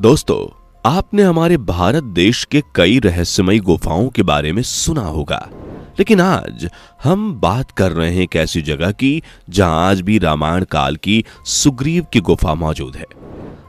दोस्तों आपने हमारे भारत देश के कई रहस्यमयी गुफाओं के बारे में सुना होगा लेकिन आज हम बात कर रहे हैं एक ऐसी जगह की जहां आज भी रामायण काल की सुग्रीव की गुफा मौजूद है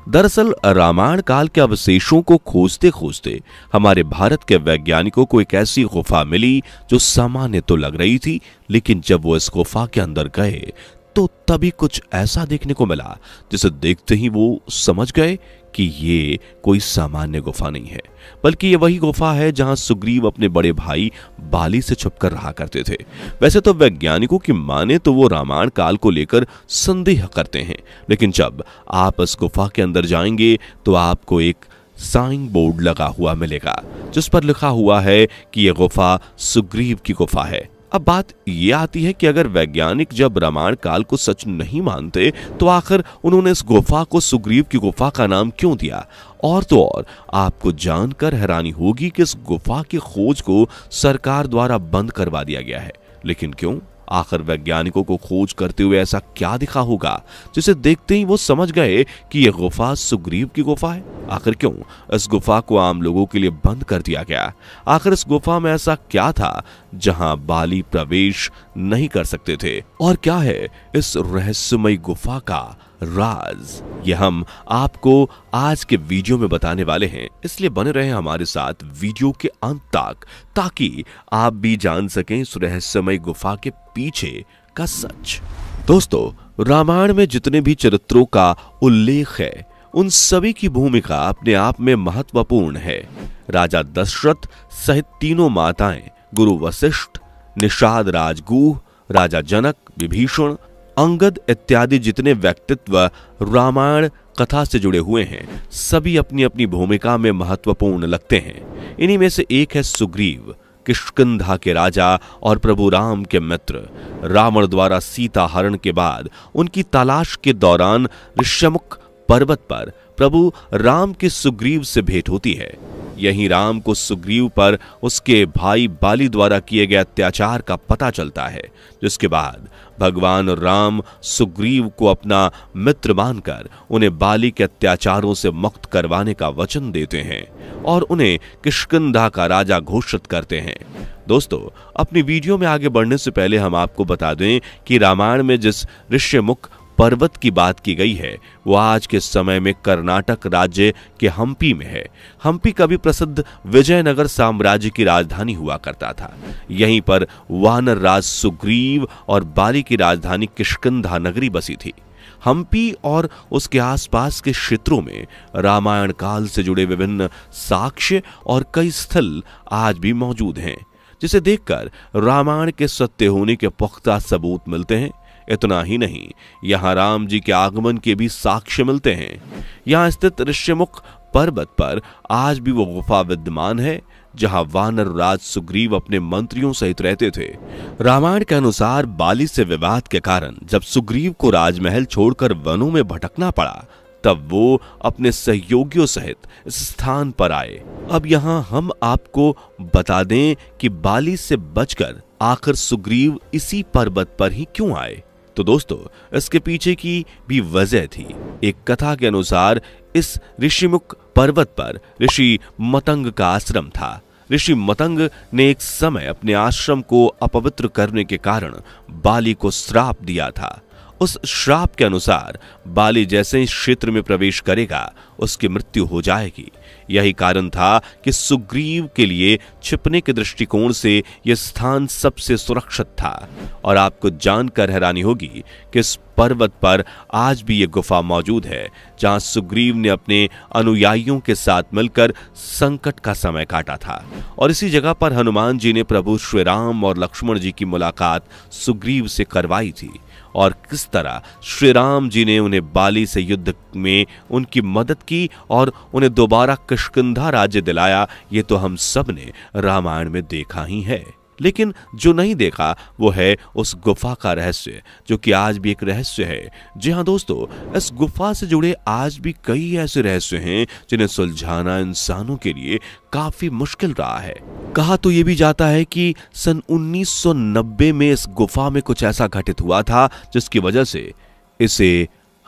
दरअसल रामायण काल के अवशेषों को खोजते खोजते हमारे भारत के वैज्ञानिकों को एक ऐसी गुफा मिली जो सामान्य तो लग रही थी लेकिन जब वो इस गुफा के अंदर गए तो तभी कुछ ऐसा देखने को मिला जिसे देखते ही वो समझ गए कि ये कोई सामान्य गुफा नहीं है बल्कि ये वही गुफा है जहां सुग्रीव अपने बड़े भाई बाली से छुपकर रहा करते थे वैसे तो वैज्ञानिकों की माने तो वो रामायण काल को लेकर संदेह करते हैं लेकिन जब आप इस गुफा के अंदर जाएंगे तो आपको एक साइन बोर्ड लगा हुआ मिलेगा जिस पर लिखा हुआ है कि यह गुफा सुग्रीव की गुफा है अब बात यह आती है कि अगर वैज्ञानिक जब रामायण काल को सच नहीं मानते तो आखिर उन्होंने इस गुफा को सुग्रीव की गुफा का नाम क्यों दिया और तो और आपको जानकर हैरानी होगी कि इस गुफा की खोज को सरकार द्वारा बंद करवा दिया गया है लेकिन क्यों आखिर वैज्ञानिकों को खोज करते हुए ऐसा क्या दिखा होगा जिसे देखते ही वो समझ गए कि यह गुफा सुग्रीव की गुफा है आखिर क्यों इस गुफा को आम लोगों के लिए बंद कर दिया गया आखिर इस गुफा में ऐसा क्या था जहां बाली प्रवेश नहीं कर सकते थे और क्या है इस रहस्यमय गुफा का राज ये हम आपको आज के वीडियो में बताने वाले हैं इसलिए बने रहे हमारे साथ वीडियो के अंत तक ताकि आप भी जान सकें इस रहस्यमय गुफा के पीछे का सच दोस्तों रामायण में जितने भी चरित्रों का उल्लेख है उन सभी की भूमिका अपने आप में महत्वपूर्ण है राजा दशरथ सहित तीनों माताएं गुरु वशिष्ठ निषाद राजगुह राजा जनक विभीषण अंगद इत्यादि जितने व्यक्तित्व रामायण कथा से जुड़े हुए हैं सभी अपनी अपनी भूमिका में महत्वपूर्ण लगते हैं इन्हीं में से एक है सुग्रीव किष्किंधा के राजा और प्रभु राम के मित्र रावण द्वारा सीता हरण के बाद उनकी तलाश के दौरान ऋषमुख पर्वत पर प्रभु राम के सुग्रीव से भेंट होती है यहीं राम को सुग्रीव पर उसके भाई बाली द्वारा किए गए अत्याचार का पता चलता है जिसके बाद भगवान राम सुग्रीव को अपना मित्र मानकर उन्हें बाली के अत्याचारों से मुक्त करवाने का वचन देते हैं और उन्हें किष्किंधा का राजा घोषित करते हैं दोस्तों अपनी वीडियो में आगे बढ़ने से पहले हम आपको बता दें कि रामायण में जिस ऋष्यमुख पर्वत की बात की गई है वह आज के समय में कर्नाटक राज्य के हम्पी में है हम्पी कभी प्रसिद्ध विजयनगर साम्राज्य की राजधानी हुआ करता था यहीं पर वानर राज सुग्रीव और बाली की राजधानी किश्कंधा नगरी बसी थी हम्पी और उसके आसपास के क्षेत्रों में रामायण काल से जुड़े विभिन्न साक्ष्य और कई स्थल आज भी मौजूद हैं जिसे देखकर रामायण के सत्य होने के पुख्ता सबूत मिलते हैं इतना ही नहीं यहाँ राम जी के आगमन के भी साक्ष्य मिलते हैं यहाँ स्थित ऋष्यमुख पर्वत पर आज भी वो गुफा विद्यमान है जहां वानर राज सुग्रीव अपने मंत्रियों सहित रहते थे रामायण के अनुसार बाली से विवाद के कारण जब सुग्रीव को राजमहल छोड़कर वनों में भटकना पड़ा तब वो अपने सहयोगियों सहित इस स्थान पर आए अब यहाँ हम आपको बता दें कि बाली से बचकर आखिर सुग्रीव इसी पर्वत पर ही क्यों आए तो दोस्तों इसके पीछे की भी वजह थी एक कथा के अनुसार इस ऋषिमुख पर्वत पर ऋषि मतंग का आश्रम था ऋषि मतंग ने एक समय अपने आश्रम को अपवित्र करने के कारण बाली को श्राप दिया था उस श्राप के अनुसार बाली जैसे ही क्षेत्र में प्रवेश करेगा उसकी मृत्यु हो जाएगी यही कारण था कि सुग्रीव के लिए छिपने के दृष्टिकोण से यह स्थान सबसे सुरक्षित था और आपको जानकर हैरानी होगी कि इस पर्वत पर आज भी यह गुफा मौजूद है जहां सुग्रीव ने अपने अनुयायियों के साथ मिलकर संकट का समय काटा था और इसी जगह पर हनुमान जी ने प्रभु श्री राम और लक्ष्मण जी की मुलाकात सुग्रीव से करवाई थी और किस तरह श्री राम जी ने उन्हें बाली से युद्ध में उनकी मदद की और उन्हें दोबारा किशकिंधा राज्य दिलाया ये तो हम सब ने रामायण में देखा ही है लेकिन जो नहीं देखा वो है उस गुफा का रहस्य जो कि आज भी एक रहस्य है जी हाँ दोस्तों इस गुफा से जुड़े आज भी कई ऐसे रहस्य हैं जिन्हें सुलझाना इंसानों के लिए काफी मुश्किल रहा है कहा तो यह भी जाता है कि सन 1990 में इस गुफा में कुछ ऐसा घटित हुआ था जिसकी वजह से इसे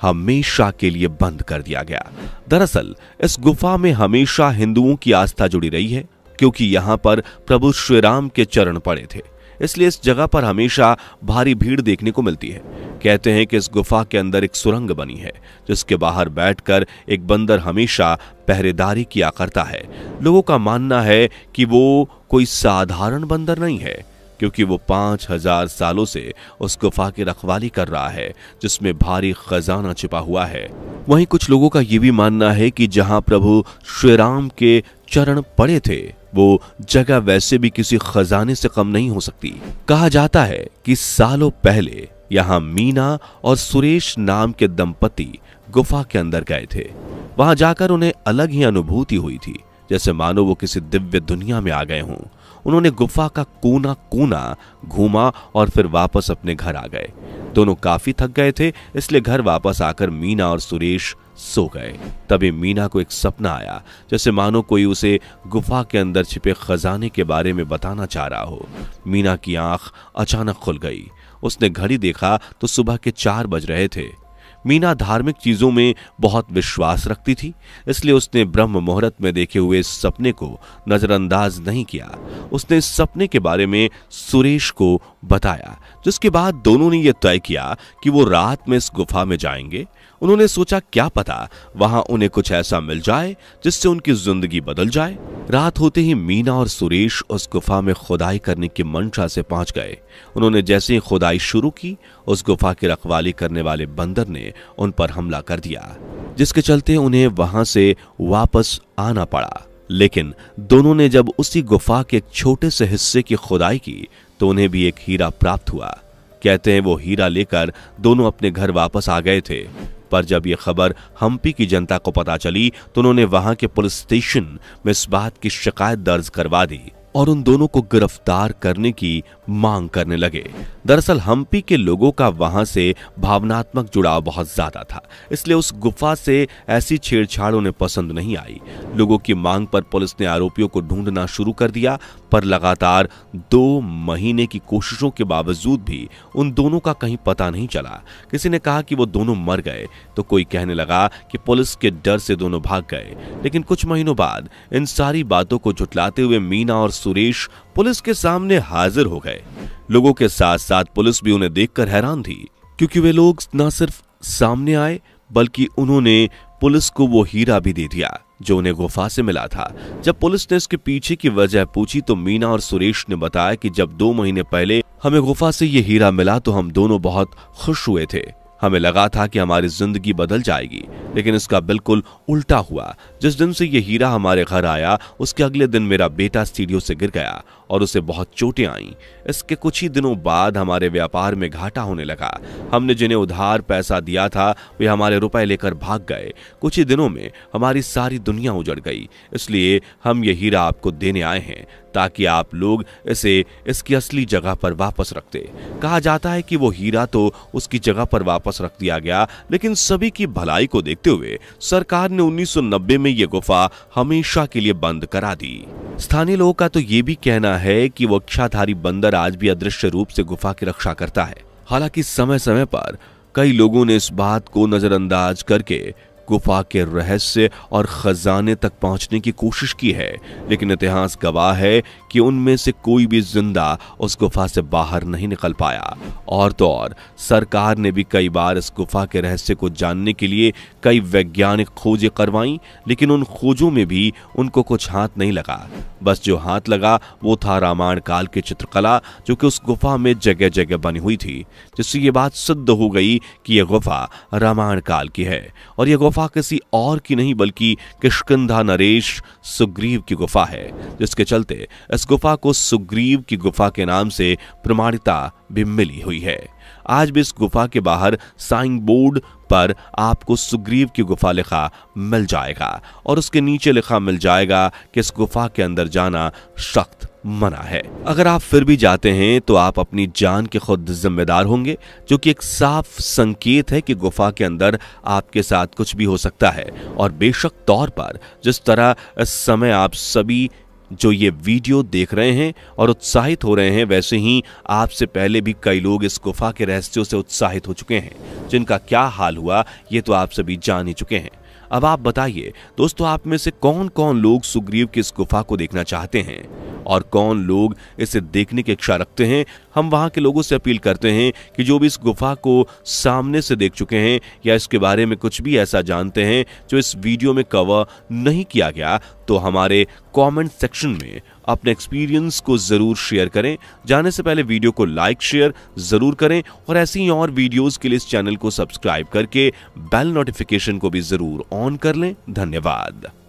हमेशा के लिए बंद कर दिया गया दरअसल इस गुफा में हमेशा हिंदुओं की आस्था जुड़ी रही है क्योंकि यहां पर प्रभु श्री राम के चरण पड़े थे इसलिए इस जगह पर हमेशा भारी भीड़ देखने को मिलती है कहते हैं कि इस गुफा के अंदर एक सुरंग बनी है जिसके बाहर बैठकर एक बंदर हमेशा पहरेदारी किया करता है लोगों का मानना है कि वो कोई साधारण बंदर नहीं है क्योंकि वो पांच हजार सालों से उस गुफा की रखवाली कर रहा है जिसमें भारी खजाना छिपा हुआ है वहीं कुछ लोगों का यह भी मानना है कि जहां प्रभु श्री राम के चरण पड़े थे वो जगह वैसे भी किसी खजाने से कम नहीं हो सकती कहा जाता है कि सालों पहले यहाँ मीना और सुरेश नाम के दंपति गुफा के अंदर गए थे वहां जाकर उन्हें अलग ही अनुभूति हुई थी जैसे मानो वो किसी दिव्य दुनिया में आ गए हों उन्होंने गुफा का कोना कोना घूमा और फिर वापस अपने घर आ गए दोनों काफी थक गए थे इसलिए घर वापस आकर मीना और सुरेश सो गए तभी मीना को एक सपना आया जैसे मानो कोई उसे गुफा के अंदर छिपे खजाने के बारे में बताना चाह रहा हो मीना की आंख अचानक खुल गई उसने घड़ी देखा तो सुबह के चार बज रहे थे मीना धार्मिक चीजों में बहुत विश्वास रखती थी इसलिए उसने ब्रह्म मुहूर्त में देखे हुए सपने को नजरअंदाज नहीं किया उसने सपने के बारे में सुरेश को बताया जिसके बाद दोनों ने यह तय किया कि वो रात में इस गुफा में जाएंगे उन्होंने सोचा क्या पता वहां उन्हें कुछ ऐसा मिल जाए जिससे उनकी जिंदगी बदल जाए रात होते ही मीना और सुरेश उस गुफा में खुदाई करने की मंशा से पहुंच गए उन्होंने जैसे ही खुदाई शुरू की उस गुफा की रखवाली करने वाले बंदर ने उन पर हमला कर दिया जिसके चलते उन्हें वहां से वापस आना पड़ा लेकिन दोनों ने जब उसी गुफा के एक छोटे से हिस्से की खुदाई की तो उन्हें भी एक हीरा प्राप्त हुआ कहते हैं वो हीरा लेकर दोनों अपने घर वापस आ गए थे पर जब ये खबर हम्पी की जनता को पता चली तो उन्होंने वहां के पुलिस स्टेशन में इस बात की शिकायत दर्ज करवा दी और उन दोनों को गिरफ्तार करने की मांग करने लगे दरअसल हम्पी के लोगों का वहां से भावनात्मक जुड़ाव बहुत ज्यादा था इसलिए उस गुफा से ऐसी छेड़छाड़ उन्हें पसंद नहीं आई लोगों की मांग पर पुलिस ने आरोपियों को ढूंढना शुरू कर दिया पर लगातार दो महीने की कोशिशों के बावजूद भी उन दोनों का कहीं पता नहीं चला किसी ने कहा कि वो दोनों मर गए तो कोई कहने लगा कि पुलिस के डर से दोनों भाग गए लेकिन कुछ महीनों बाद इन सारी बातों को जुटलाते हुए मीना और सुरेश पुलिस के सामने हाजिर हो गए लोगों के साथ साथ पुलिस भी उन्हें देखकर हैरान थी क्योंकि वे लोग न सिर्फ सामने आए बल्कि उन्होंने पुलिस को वो हीरा भी दे दिया जो उन्हें गुफा से मिला था जब पुलिस ने इसके पीछे की वजह पूछी तो मीना और सुरेश ने बताया कि जब दो महीने पहले हमें गुफा से ये हीरा मिला तो हम दोनों बहुत खुश हुए थे हमें लगा था कि हमारी जिंदगी बदल जाएगी लेकिन इसका बिल्कुल उल्टा हुआ जिस दिन से ये हीरा हमारे घर आया उसके अगले दिन मेरा बेटा स्टीडियो से गिर गया और उसे बहुत चोटें आईं इसके कुछ ही दिनों बाद हमारे व्यापार में घाटा होने लगा हमने जिन्हें उधार पैसा दिया था वे हमारे रुपए लेकर भाग गए कुछ ही दिनों में हमारी सारी दुनिया उजड़ गई इसलिए हम ये हीरा आपको देने आए हैं ताकि आप लोग इसे इसकी असली जगह पर वापस रखते कहा जाता है कि वो हीरा तो उसकी जगह पर वापस वापस रख दिया गया लेकिन सभी की भलाई को देखते हुए सरकार ने 1990 में ये गुफा हमेशा के लिए बंद करा दी स्थानीय लोगों का तो ये भी कहना है कि वो अक्षाधारी बंदर आज भी अदृश्य रूप से गुफा की रक्षा करता है हालांकि समय समय पर कई लोगों ने इस बात को नजरअंदाज करके गुफा के रहस्य और खजाने तक पहुंचने की कोशिश की है लेकिन इतिहास गवाह है कि उनमें से कोई भी जिंदा उस गुफा से बाहर नहीं निकल पाया और तो और सरकार ने भी कई बार इस गुफा के रहस्य को जानने के लिए कई वैज्ञानिक खोजें करवाई लेकिन उन खोजों में भी उनको कुछ हाथ नहीं लगा बस जो हाथ लगा वो था रामायण काल की चित्रकला जो कि उस गुफा में जगह जगह बनी हुई थी जिससे ये बात सिद्ध हो गई कि यह गुफा रामायण काल की है और यह गुफा किसी और की नहीं बल्कि किशकिधा नरेश सुग्रीव की गुफा है जिसके चलते इस इस गुफा को सुग्रीव की गुफा के नाम से प्रमाणिता भी मिली हुई है आज भी इस गुफा के बाहर साइन बोर्ड पर आपको सुग्रीव की गुफा लिखा मिल जाएगा और उसके नीचे लिखा मिल जाएगा कि इस गुफा के अंदर जाना सख्त मना है अगर आप फिर भी जाते हैं तो आप अपनी जान के खुद जिम्मेदार होंगे जो कि एक साफ संकेत है कि गुफा के अंदर आपके साथ कुछ भी हो सकता है और बेशक तौर पर जिस तरह इस समय आप सभी जो ये वीडियो देख रहे हैं और उत्साहित हो रहे हैं वैसे ही आपसे पहले भी कई लोग इस गुफा के रहस्यों से उत्साहित हो चुके हैं जिनका क्या हाल हुआ ये तो आप सभी जान ही चुके हैं अब आप बताइए दोस्तों आप में से कौन कौन लोग सुग्रीव की इस गुफा को देखना चाहते हैं और कौन लोग इसे देखने की इच्छा रखते हैं हम वहां के लोगों से अपील करते हैं कि जो भी इस गुफा को सामने से देख चुके हैं या इसके बारे में कुछ भी ऐसा जानते हैं जो इस वीडियो में कवर नहीं किया गया तो हमारे कमेंट सेक्शन में अपने एक्सपीरियंस को ज़रूर शेयर करें जाने से पहले वीडियो को लाइक शेयर ज़रूर करें और ऐसी ही और वीडियोस के लिए इस चैनल को सब्सक्राइब करके बेल नोटिफिकेशन को भी ज़रूर ऑन कर लें धन्यवाद